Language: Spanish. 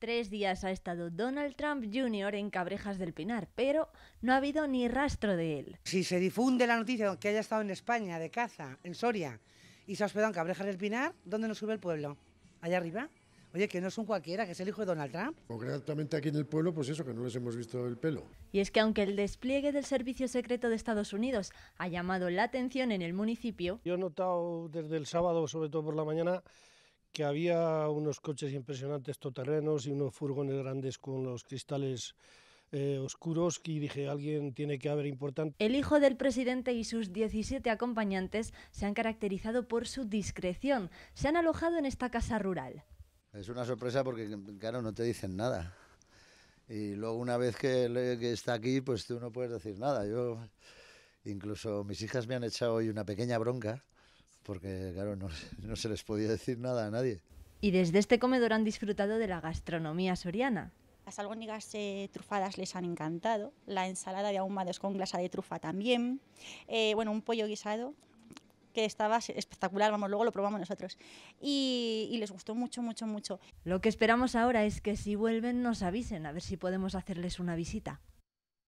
Tres días ha estado Donald Trump Jr. en Cabrejas del Pinar, pero no ha habido ni rastro de él. Si se difunde la noticia de que haya estado en España de caza, en Soria, y se ha hospedado en Cabrejas del Pinar, ¿dónde nos sube el pueblo? ¿Allá arriba? Oye, que no es un cualquiera, que es el hijo de Donald Trump. Concretamente aquí en el pueblo, pues eso, que no les hemos visto el pelo. Y es que aunque el despliegue del Servicio Secreto de Estados Unidos ha llamado la atención en el municipio... Yo he notado desde el sábado, sobre todo por la mañana, que había unos coches impresionantes todoterrenos y unos furgones grandes con los cristales eh, oscuros y dije, alguien tiene que haber importante. El hijo del presidente y sus 17 acompañantes se han caracterizado por su discreción. Se han alojado en esta casa rural. Es una sorpresa porque, claro, no te dicen nada. Y luego una vez que, que está aquí, pues tú no puedes decir nada. Yo, incluso mis hijas me han echado hoy una pequeña bronca porque claro, no, se les podía decir nada a nadie. Y desde este comedor han disfrutado de la gastronomía soriana. Las albóndigas eh, trufadas les han encantado, la ensalada de ahumados con glasa de trufa también, eh, bueno, un pollo guisado que estaba espectacular, vamos, luego lo probamos nosotros. y les gustó mucho, mucho, mucho. Lo que esperamos ahora es que si vuelven nos avisen, a ver si podemos hacerles una visita.